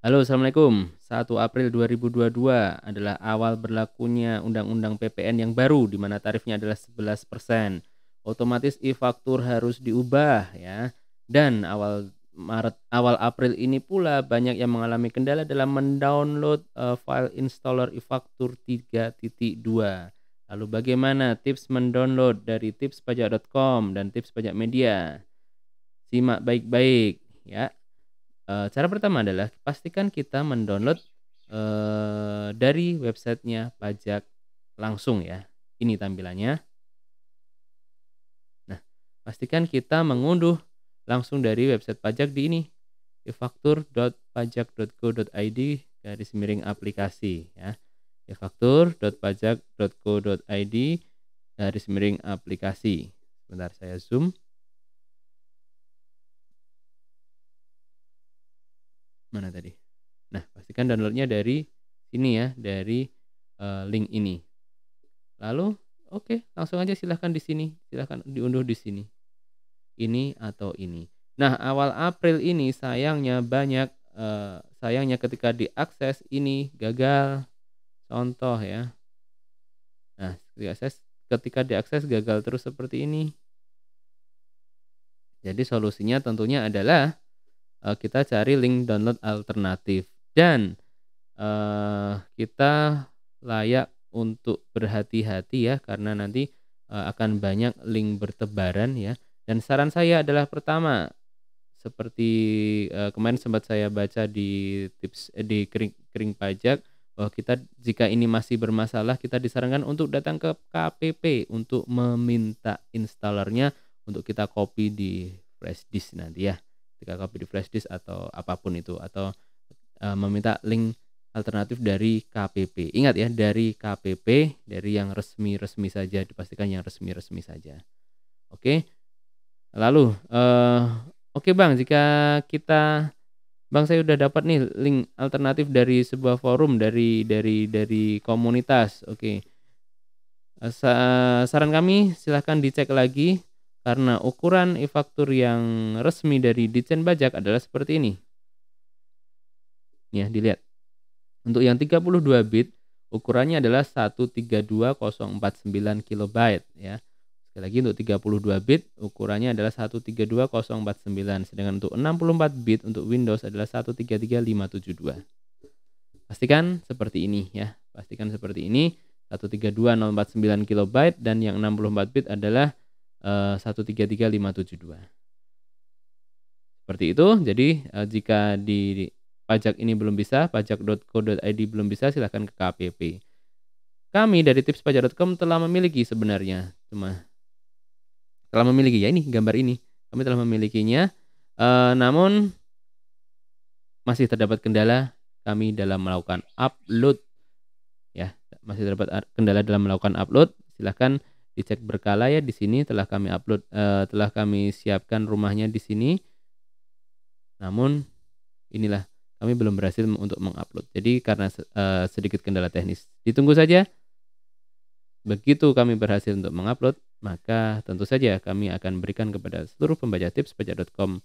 Halo, Assalamualaikum. 1 April 2022 adalah awal berlakunya Undang-Undang PPN yang baru di mana tarifnya adalah 11%. Otomatis e-faktur harus diubah ya. Dan awal Maret awal April ini pula banyak yang mengalami kendala dalam mendownload uh, file installer e-faktur 3.2. Lalu bagaimana tips mendownload dari tipspajak.com dan tips pajak media? Simak baik-baik ya. Eh, cara pertama adalah pastikan kita mendownload uh, dari websitenya pajak langsung ya. Ini tampilannya. Nah, pastikan kita mengunduh langsung dari website pajak di ini efaktur.pajak.go.id garis miring aplikasi ya efaktur.pajak.go.id garis miring aplikasi sebentar saya zoom mana tadi? Nah, pastikan downloadnya dari sini ya, dari uh, link ini. Lalu, oke, okay, langsung aja silahkan di sini, silahkan diunduh di sini. Ini atau ini. Nah, awal April ini sayangnya banyak, uh, sayangnya ketika diakses ini gagal. Contoh ya. Nah, diakses ketika diakses gagal terus seperti ini. Jadi solusinya tentunya adalah uh, kita cari link download alternatif dan uh, kita layak untuk berhati-hati ya karena nanti uh, akan banyak link bertebaran ya dan saran saya adalah pertama seperti uh, kemarin sempat saya baca di tips eh, di kering, kering pajak bahwa kita jika ini masih bermasalah kita disarankan untuk datang ke KPP untuk meminta installernya untuk kita copy di flash disk nanti ya ketika copy di flash disk atau apapun itu atau e, meminta link alternatif dari KPP. Ingat ya dari KPP dari yang resmi-resmi saja dipastikan yang resmi-resmi saja. Oke. Lalu e, oke Bang, jika kita Bang saya sudah dapat nih link alternatif dari sebuah forum dari dari dari komunitas. Oke. Eh, sa saran kami silahkan dicek lagi karena ukuran e-faktur yang resmi dari Ditjen Bajak adalah seperti ini. Ya, dilihat. Untuk yang 32 bit, ukurannya adalah 132049 kilobyte ya. Sekali lagi untuk 32 bit ukurannya adalah 132049 sedangkan untuk 64 bit untuk Windows adalah 133572. Pastikan seperti ini ya. Pastikan seperti ini 132049 kilobyte dan yang 64 bit adalah 133572. Eh, Seperti itu. Jadi eh, jika di pajak ini belum bisa, pajak.co.id belum bisa, silahkan ke KPP. Kami dari tipspajak.com telah memiliki sebenarnya cuma telah memiliki ya ini gambar ini. Kami telah memilikinya. E, namun masih terdapat kendala kami dalam melakukan upload ya masih terdapat kendala dalam melakukan upload silahkan dicek berkala ya di sini telah kami upload uh, telah kami siapkan rumahnya di sini namun inilah kami belum berhasil untuk mengupload jadi karena uh, sedikit kendala teknis ditunggu saja begitu kami berhasil untuk mengupload maka tentu saja kami akan berikan kepada seluruh pembaca tips pajak.com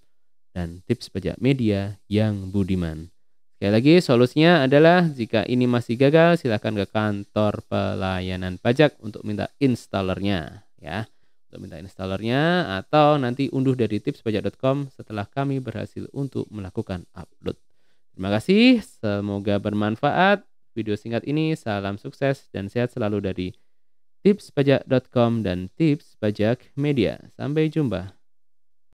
dan tips pajak media yang budiman. Sekali lagi, solusinya adalah jika ini masih gagal, silahkan ke kantor pelayanan pajak untuk minta installernya ya. Untuk minta installernya atau nanti unduh dari tipspajak.com setelah kami berhasil untuk melakukan upload. Terima kasih, semoga bermanfaat. Video singkat ini salam sukses dan sehat selalu dari tipspajak.com dan tips pajak media. Sampai jumpa.